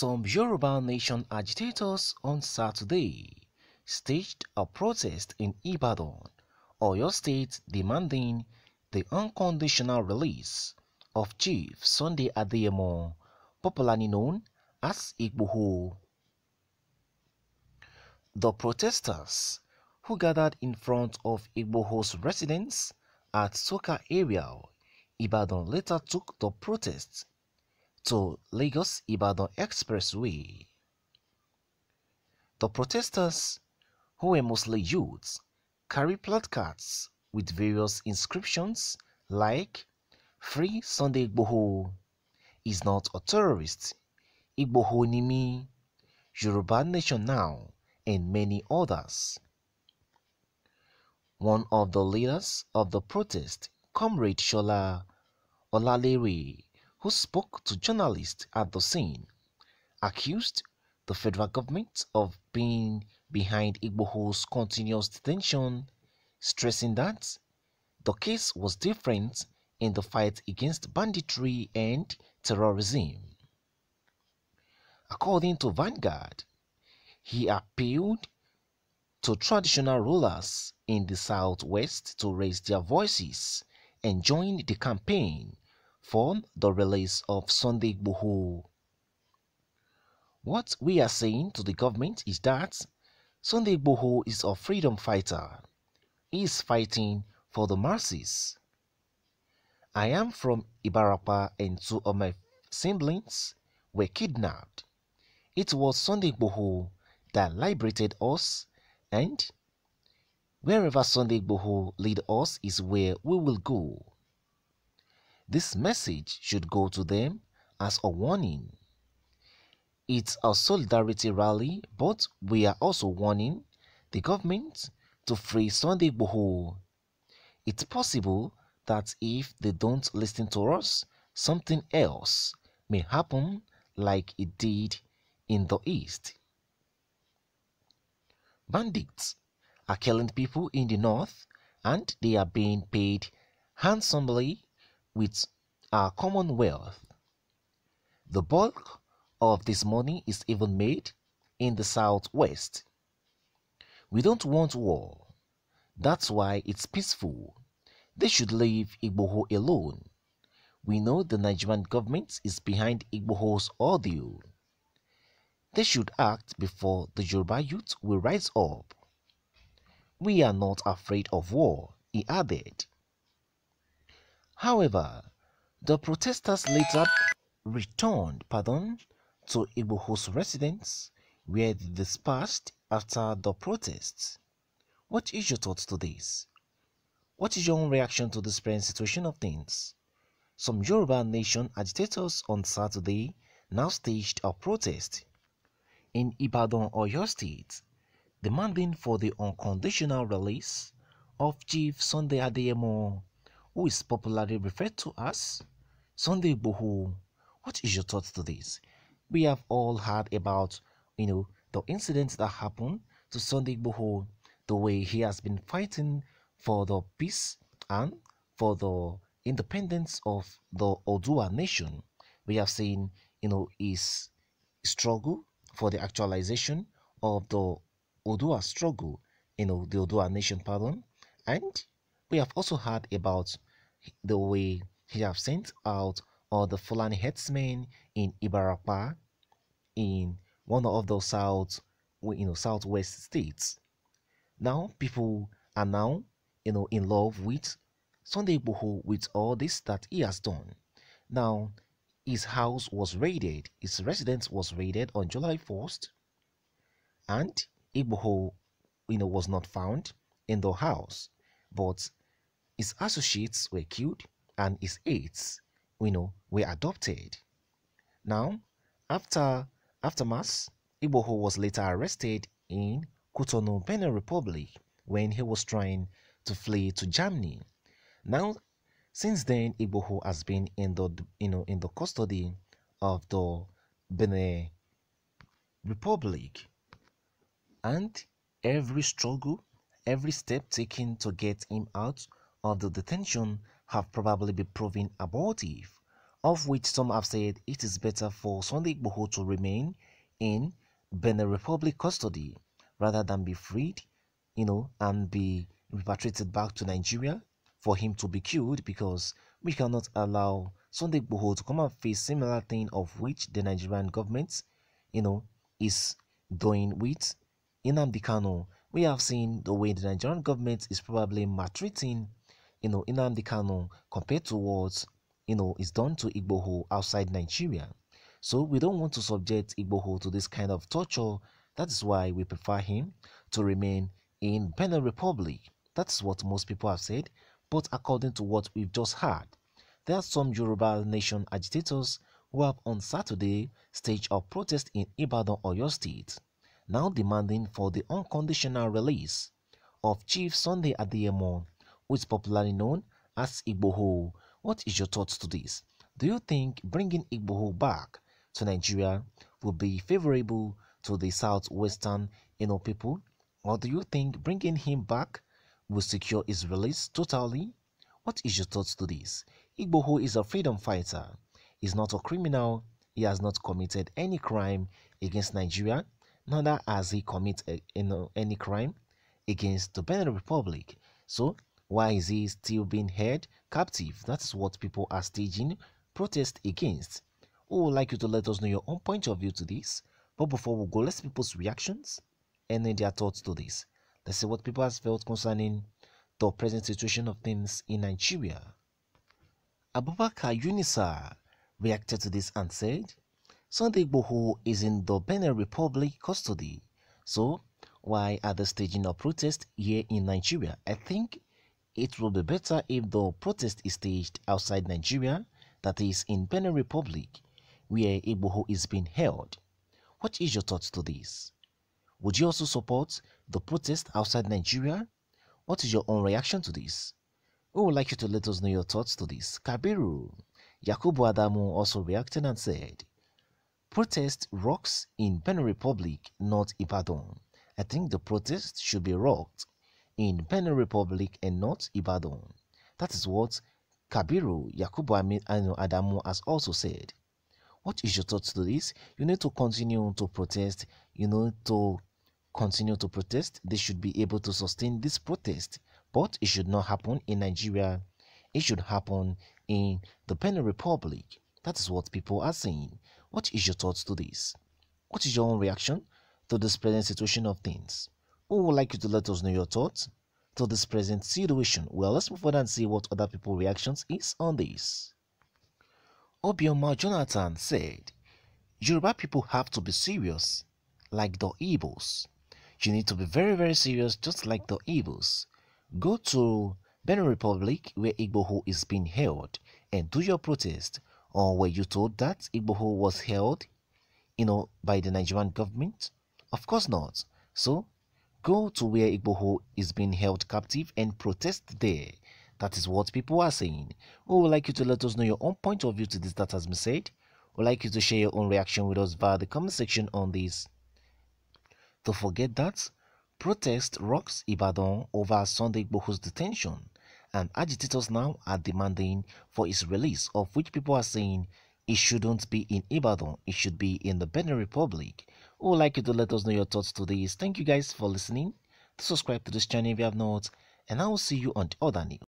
some Yoruba nation agitators on Saturday staged a protest in Ibadan, Oyo State demanding the unconditional release of Chief Sunday Adeyemo, popularly known as Igboho. The protesters, who gathered in front of Igboho's residence at Soka area, Ibadan later took the protests to Lagos Ibadan Expressway. The protesters, who were mostly youths, carried placards with various inscriptions like Free Sunday Igboho is not a terrorist, Igboho Nimi, Yoruba Nation Now, and many others. One of the leaders of the protest, Comrade Shola Olalere, who spoke to journalists at the scene, accused the federal government of being behind Igboho's continuous detention, stressing that the case was different in the fight against banditry and terrorism. According to Vanguard, he appealed to traditional rulers in the southwest to raise their voices and join the campaign the release of Sunday Buhu. What we are saying to the government is that Sunday Buhu is a freedom fighter. He is fighting for the masses. I am from Ibarapa and two of my siblings were kidnapped. It was Sunday Buhu that liberated us and wherever Sunday Buhu lead us is where we will go. This message should go to them as a warning. It's a solidarity rally, but we are also warning the government to free Sunday Igboho. It's possible that if they don't listen to us, something else may happen like it did in the East. Bandits are killing people in the North and they are being paid handsomely with our uh, Commonwealth. The bulk of this money is even made in the southwest. We don't want war. That's why it's peaceful. They should leave Igboho alone. We know the Nigerian government is behind Igboho's audio. They should act before the Yoruba youth will rise up. We are not afraid of war, he added. However, the protesters later returned pardon to Igboho's residence, where they dispersed after the protests. What is your thoughts to this? What is your own reaction to this present situation of things? Some Yoruba nation agitators on Saturday now staged a protest in Ibadan, Oyo State, demanding for the unconditional release of Chief Sunday Adeyemo who is popularly referred to as Sunday Boho. What is your thoughts to this? We have all heard about, you know, the incidents that happened to Sunday Boho, the way he has been fighting for the peace and for the independence of the Odua nation. We have seen, you know, his struggle for the actualization of the Odua struggle, you know, the Odua nation, pardon. And we have also heard about the way he have sent out all the Fulani headsmen in Ibarapa in one of those south you know southwest states. Now people are now you know in love with Sunday Igboho with all this that he has done. Now his house was raided, his residence was raided on July 1st, and Iboho, you know was not found in the house, but his associates were killed and his aides, you know, were adopted. Now, after after mass, Iboho was later arrested in Cotonou, Benin Republic when he was trying to flee to Germany. Now, since then, Iboho has been in the you know in the custody of the Benin Republic, and every struggle, every step taken to get him out the detention have probably been proven abortive, of which some have said it is better for Sunday Igboho to remain in Benin Republic custody rather than be freed, you know, and be repatriated back to Nigeria for him to be killed because we cannot allow Sunday Igboho to come and face similar thing of which the Nigerian government, you know, is doing with Inamdi Kano. We have seen the way the Nigerian government is probably maltreating you know, Nnamdi Kanu compared to what, you know, is done to Igboho outside Nigeria. So we don't want to subject Igboho to this kind of torture. That is why we prefer him to remain in Benin Republic. That's what most people have said. But according to what we've just heard, there are some Yoruba nation agitators who have on Saturday staged a protest in Ibadan, Oyo State, now demanding for the unconditional release of Chief Sunday Adeyemo who is popularly known as Igboho. What is your thoughts to this? Do you think bringing Igboho back to Nigeria will be favorable to the southwestern you people? Or do you think bringing him back will secure his release totally? What is your thoughts to this? Igboho is a freedom fighter. He's not a criminal. He has not committed any crime against Nigeria. Neither has he committed eh, you know, any crime against the Benin Republic. So why is he still being held captive? That's what people are staging protest against. We would like you to let us know your own point of view to this. But before we go, let's people's reactions and then their thoughts to this. Let's see what people have felt concerning the present situation of things in Nigeria. Abubakar Unisa reacted to this and said, Sunday Boho is in the Benin Republic custody. So, why are they staging a protest here in Nigeria? I think it will be better if the protest is staged outside Nigeria, that is in Benin Republic, where Igboho is being held. What is your thoughts to this? Would you also support the protest outside Nigeria? What is your own reaction to this? We would like you to let us know your thoughts to this. Kabiru, Yakubu Adamu also reacted and said, Protest rocks in Benin Republic, not Ibadan. I think the protest should be rocked in Benin Republic and not Ibadan. That is what Kabiru Yakubu Adamu has also said. What is your thoughts to this? You need to continue to protest. You need to continue to protest. They should be able to sustain this protest. But it should not happen in Nigeria. It should happen in the Benin Republic. That is what people are saying. What is your thoughts to this? What is your own reaction to this present situation of things? We would like you to let us know your thoughts to this present situation. Well, let's move on and see what other people's reactions is on this. Obioma Jonathan said, Yoruba people have to be serious, like the Igbos. You need to be very, very serious, just like the Igbos. Go to Benin Republic, where Igboho is being held, and do your protest. Or were you told that Igboho was held, you know, by the Nigerian government? Of course not. So, Go to where Igboho is being held captive and protest there. That is what people are saying. We would like you to let us know your own point of view to this that has been said. We'd like you to share your own reaction with us via the comment section on this. Don't forget that protest rocks Ibadan over Sunday Igboho's detention and agitators now are demanding for his release of which people are saying it shouldn't be in Ibadan. It should be in the Benin Republic. We would like you to let us know your thoughts to this. Thank you guys for listening. Subscribe to this channel if you have not. And I will see you on the other news.